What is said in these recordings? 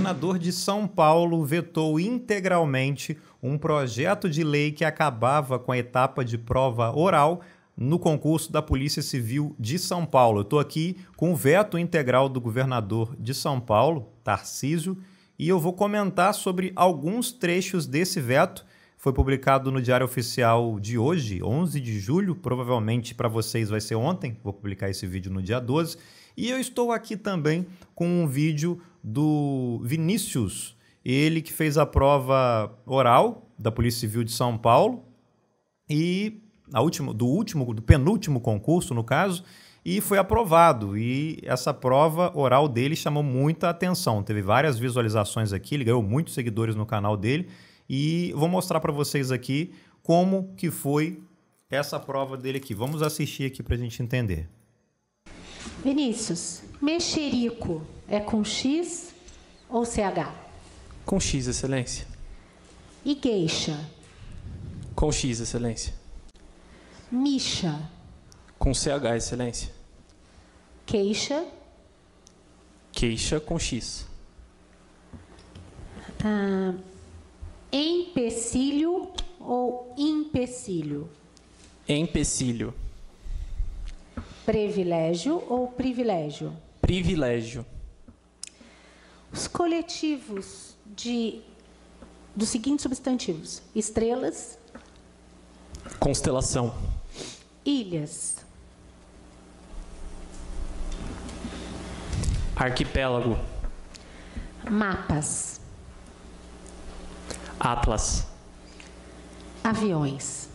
governador de São Paulo vetou integralmente um projeto de lei que acabava com a etapa de prova oral no concurso da Polícia Civil de São Paulo. Eu estou aqui com o veto integral do governador de São Paulo, Tarcísio, e eu vou comentar sobre alguns trechos desse veto foi publicado no Diário Oficial de hoje, 11 de julho. Provavelmente para vocês vai ser ontem. Vou publicar esse vídeo no dia 12. E eu estou aqui também com um vídeo do Vinícius, ele que fez a prova oral da Polícia Civil de São Paulo e a última, do último, do penúltimo concurso, no caso, e foi aprovado. E essa prova oral dele chamou muita atenção. Teve várias visualizações aqui, ele ganhou muitos seguidores no canal dele e vou mostrar para vocês aqui como que foi essa prova dele aqui. Vamos assistir aqui para a gente entender. Vinícius, mexerico é com X ou CH? Com X, excelência. E queixa? Com X, excelência. Misha? Com CH, excelência. Queixa? Queixa com X. Ah, empecilho ou empecilho? Empecilho. Privilégio ou privilégio? Privilégio. Os coletivos de dos seguintes substantivos: estrelas, constelação, ilhas, arquipélago, mapas. Atlas. Aviões.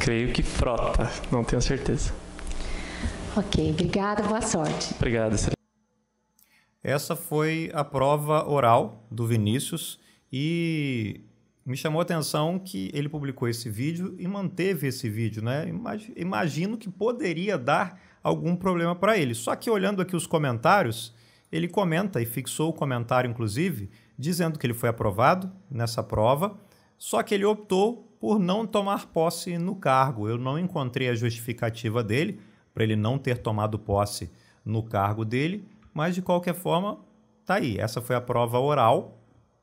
Creio que frota, não tenho certeza. Ok, obrigada, boa sorte. Obrigado. Essa foi a prova oral do Vinícius e me chamou a atenção que ele publicou esse vídeo e manteve esse vídeo, né? Imagino que poderia dar algum problema para ele. Só que olhando aqui os comentários, ele comenta e fixou o comentário, inclusive, dizendo que ele foi aprovado nessa prova, só que ele optou por não tomar posse no cargo. Eu não encontrei a justificativa dele para ele não ter tomado posse no cargo dele, mas de qualquer forma, tá aí. Essa foi a prova oral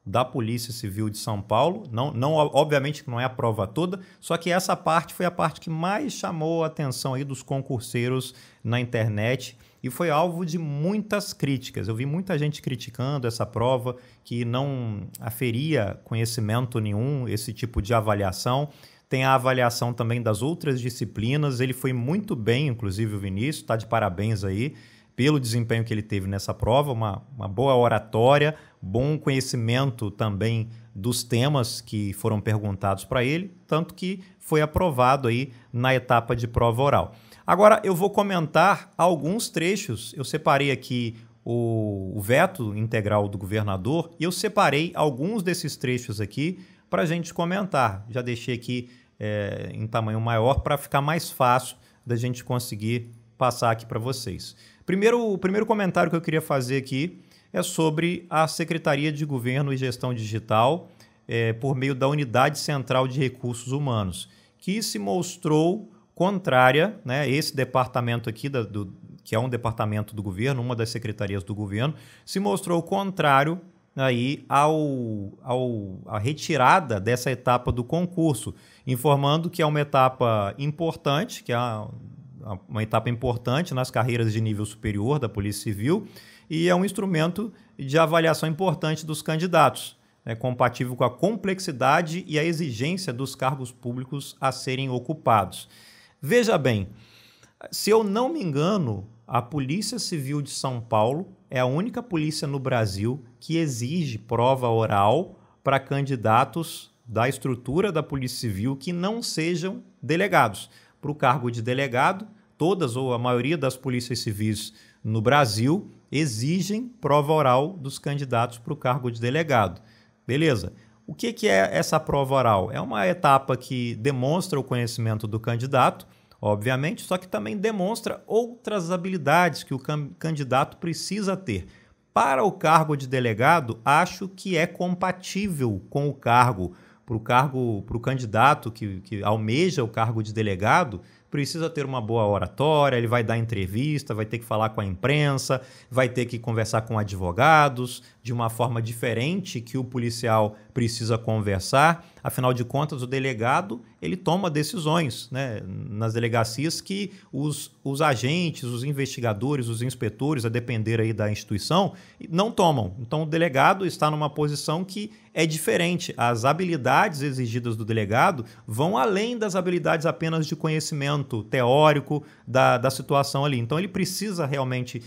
da Polícia Civil de São Paulo. Não, não obviamente que não é a prova toda, só que essa parte foi a parte que mais chamou a atenção aí dos concurseiros na internet e foi alvo de muitas críticas. Eu vi muita gente criticando essa prova que não aferia conhecimento nenhum esse tipo de avaliação. Tem a avaliação também das outras disciplinas. Ele foi muito bem, inclusive o Vinícius, está de parabéns aí pelo desempenho que ele teve nessa prova, uma, uma boa oratória, bom conhecimento também dos temas que foram perguntados para ele, tanto que foi aprovado aí na etapa de prova oral. Agora eu vou comentar alguns trechos. Eu separei aqui o, o veto integral do governador e eu separei alguns desses trechos aqui para a gente comentar. Já deixei aqui é, em tamanho maior para ficar mais fácil da gente conseguir passar aqui para vocês. Primeiro, o primeiro comentário que eu queria fazer aqui é sobre a Secretaria de Governo e Gestão Digital, é, por meio da Unidade Central de Recursos Humanos, que se mostrou contrária, né, esse departamento aqui, da, do, que é um departamento do governo, uma das secretarias do governo, se mostrou contrário aí ao, ao, à retirada dessa etapa do concurso, informando que é uma etapa importante, que é uma etapa importante nas carreiras de nível superior da Polícia Civil e é um instrumento de avaliação importante dos candidatos, né, compatível com a complexidade e a exigência dos cargos públicos a serem ocupados. Veja bem, se eu não me engano, a Polícia Civil de São Paulo é a única polícia no Brasil que exige prova oral para candidatos da estrutura da Polícia Civil que não sejam delegados para o cargo de delegado, todas ou a maioria das polícias civis no Brasil exigem prova oral dos candidatos para o cargo de delegado. Beleza. O que, que é essa prova oral? É uma etapa que demonstra o conhecimento do candidato, obviamente, só que também demonstra outras habilidades que o candidato precisa ter. Para o cargo de delegado, acho que é compatível com o cargo para o cargo, para o candidato que, que almeja o cargo de delegado, precisa ter uma boa oratória, ele vai dar entrevista, vai ter que falar com a imprensa, vai ter que conversar com advogados de uma forma diferente que o policial precisa conversar. Afinal de contas, o delegado ele toma decisões né, nas delegacias que os, os agentes, os investigadores, os inspetores, a depender aí da instituição, não tomam. Então, o delegado está numa posição que é diferente. As habilidades exigidas do delegado vão além das habilidades apenas de conhecimento teórico da, da situação ali. Então, ele precisa realmente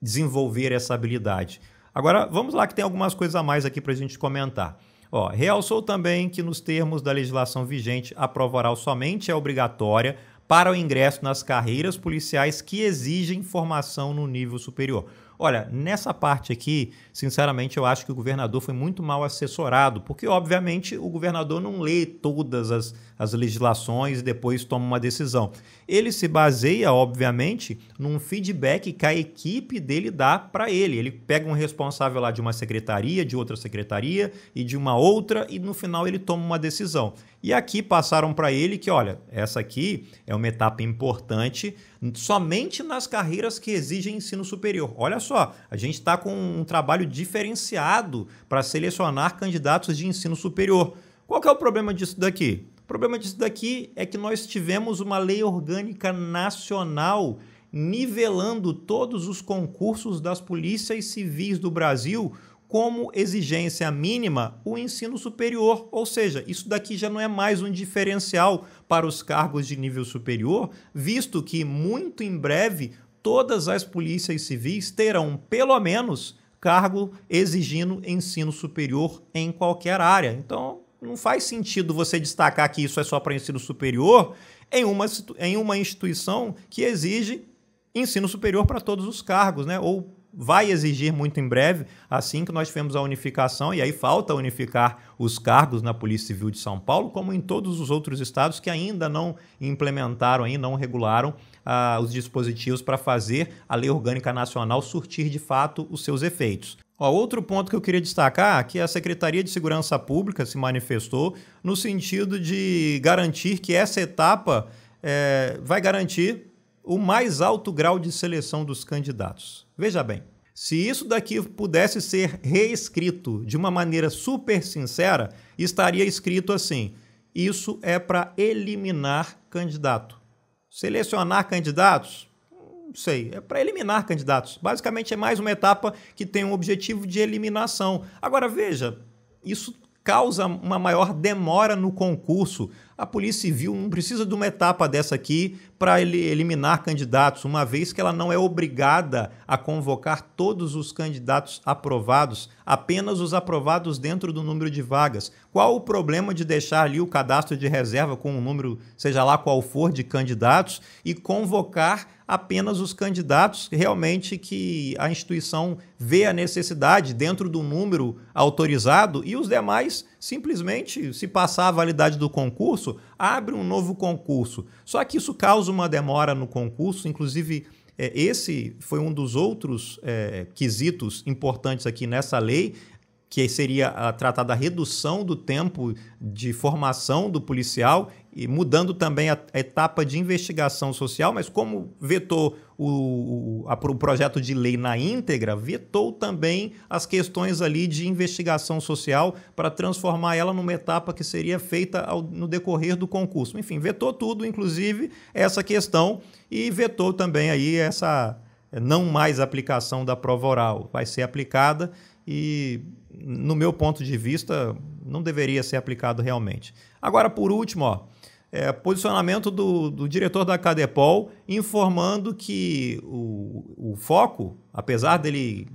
desenvolver essa habilidade. Agora, vamos lá que tem algumas coisas a mais aqui para a gente comentar. Ó, realçou também que, nos termos da legislação vigente, a prova oral somente é obrigatória para o ingresso nas carreiras policiais que exigem formação no nível superior. Olha, nessa parte aqui, sinceramente, eu acho que o governador foi muito mal assessorado, porque, obviamente, o governador não lê todas as, as legislações e depois toma uma decisão. Ele se baseia, obviamente, num feedback que a equipe dele dá para ele. Ele pega um responsável lá de uma secretaria, de outra secretaria e de uma outra, e no final ele toma uma decisão. E aqui passaram para ele que, olha, essa aqui é uma etapa importante somente nas carreiras que exigem ensino superior. Olha só, a gente está com um trabalho diferenciado para selecionar candidatos de ensino superior. Qual que é o problema disso daqui? O problema disso daqui é que nós tivemos uma lei orgânica nacional nivelando todos os concursos das polícias civis do Brasil como exigência mínima o ensino superior, ou seja, isso daqui já não é mais um diferencial para os cargos de nível superior, visto que muito em breve todas as polícias civis terão pelo menos cargo exigindo ensino superior em qualquer área. Então, não faz sentido você destacar que isso é só para ensino superior em uma, em uma instituição que exige ensino superior para todos os cargos, né? Ou vai exigir muito em breve, assim que nós tivermos a unificação, e aí falta unificar os cargos na Polícia Civil de São Paulo, como em todos os outros estados que ainda não implementaram, ainda não regularam ah, os dispositivos para fazer a Lei Orgânica Nacional surtir de fato os seus efeitos. Ó, outro ponto que eu queria destacar é que a Secretaria de Segurança Pública se manifestou no sentido de garantir que essa etapa é, vai garantir o mais alto grau de seleção dos candidatos. Veja bem, se isso daqui pudesse ser reescrito de uma maneira super sincera, estaria escrito assim: isso é para eliminar candidato. Selecionar candidatos? Não sei, é para eliminar candidatos. Basicamente é mais uma etapa que tem um objetivo de eliminação. Agora veja, isso causa uma maior demora no concurso, a Polícia Civil não precisa de uma etapa dessa aqui para eliminar candidatos, uma vez que ela não é obrigada a convocar todos os candidatos aprovados, apenas os aprovados dentro do número de vagas. Qual o problema de deixar ali o cadastro de reserva com o um número, seja lá qual for, de candidatos e convocar apenas os candidatos realmente que a instituição vê a necessidade dentro do número autorizado e os demais simplesmente, se passar a validade do concurso, abre um novo concurso. Só que isso causa uma demora no concurso, inclusive. É, esse foi um dos outros é, quesitos importantes aqui nessa lei, que seria ah, a, redução do tempo de formação do policial e mudando também a, etapa de investigação social, mas como vetou o, o, o projeto de lei na íntegra, vetou também as questões ali de investigação social para transformar ela numa etapa que seria feita ao, no decorrer do concurso. Enfim, vetou tudo, inclusive essa questão, e vetou também aí essa eh, não mais aplicação da prova oral. Vai ser aplicada e no meu ponto de vista, não deveria ser aplicado realmente. Agora, por último, ó, é, posicionamento do, do, diretor da Cadepol informando que o, o foco, apesar dele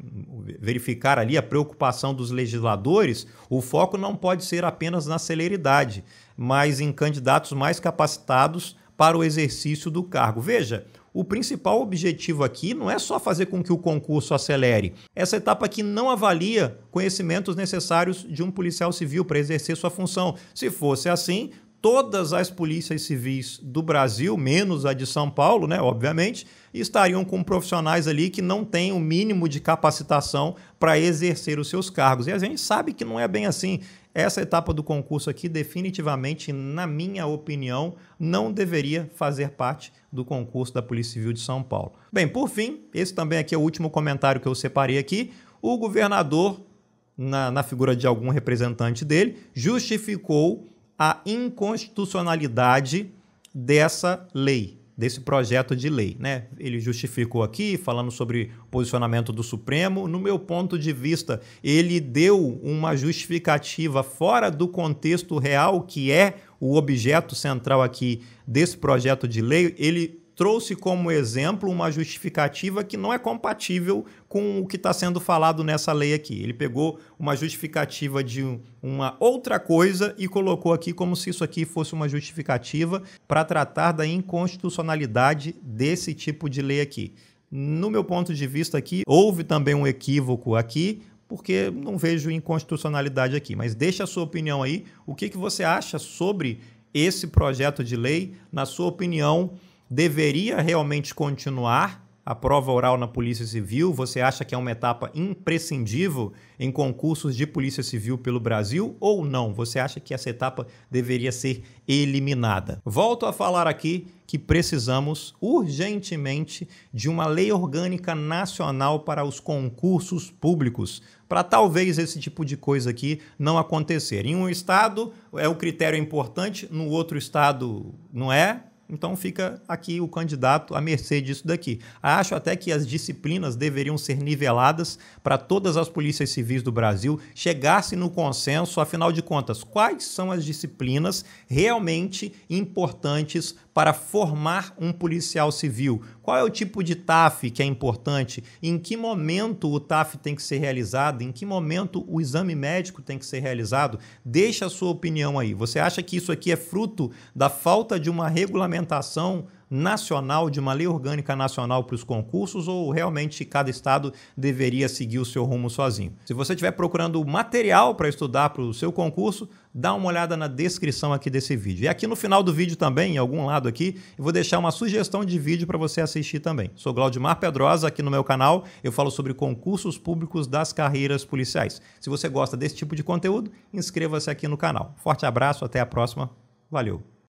verificar ali a preocupação dos legisladores, o foco não pode ser apenas na celeridade, mas em candidatos mais capacitados para o exercício do cargo. Veja, o principal objetivo aqui não é só fazer com que o concurso acelere. Essa etapa aqui não avalia conhecimentos necessários de um policial civil para exercer sua função. Se fosse assim, todas as polícias civis do Brasil, menos a de São Paulo, né, obviamente, estariam com profissionais ali que não têm o mínimo de capacitação para exercer os seus cargos. E a gente sabe que não é bem assim essa etapa do concurso aqui definitivamente, na minha opinião, não deveria fazer parte do concurso da Polícia Civil de São Paulo. Bem, por fim, esse também aqui é o último comentário que eu separei aqui. O governador, na, na figura de algum representante dele, justificou a inconstitucionalidade dessa lei desse projeto de lei. Né? Ele justificou aqui, falando sobre posicionamento do Supremo. No meu ponto de vista, ele deu uma justificativa fora do contexto real, que é o objeto central aqui desse projeto de lei. Ele trouxe como exemplo uma justificativa que não é compatível com o que está sendo falado nessa lei aqui. Ele pegou uma justificativa de uma outra coisa e colocou aqui como se isso aqui fosse uma justificativa para tratar da inconstitucionalidade desse tipo de lei aqui. No meu ponto de vista aqui, houve também um equívoco aqui, porque não vejo inconstitucionalidade aqui. Mas deixa a sua opinião aí. O que, que você acha sobre esse projeto de lei? Na sua opinião, deveria realmente continuar a prova oral na Polícia Civil? Você acha que é uma etapa imprescindível em concursos de Polícia Civil pelo Brasil ou não? Você acha que essa etapa deveria ser eliminada? Volto a falar aqui que precisamos urgentemente de uma lei orgânica nacional para os concursos públicos, para talvez esse tipo de coisa aqui não acontecer. Em um estado é o critério importante, no outro estado não é, então fica aqui o candidato à mercê disso daqui. Acho até que as disciplinas deveriam ser niveladas para todas as polícias civis do Brasil, chegar no consenso, afinal de contas, quais são as disciplinas realmente importantes para formar um policial civil? Qual é o tipo de TAF que é importante? Em que momento o TAF tem que ser realizado? Em que momento o exame médico tem que ser realizado? Deixa a sua opinião aí. Você acha que isso aqui é fruto da falta de uma regulamentação nacional, de uma lei orgânica nacional para os concursos, ou realmente cada estado deveria seguir o seu rumo sozinho? Se você estiver procurando material para estudar para o seu concurso, dá uma olhada na descrição aqui desse vídeo. E aqui no final do vídeo também, em algum lado aqui, eu vou deixar uma sugestão de vídeo para você assistir também. Sou Glaudimar Pedrosa, aqui no meu canal eu falo sobre concursos públicos das carreiras policiais. Se você gosta desse tipo de conteúdo, inscreva-se aqui no canal. Forte abraço, até a próxima. Valeu!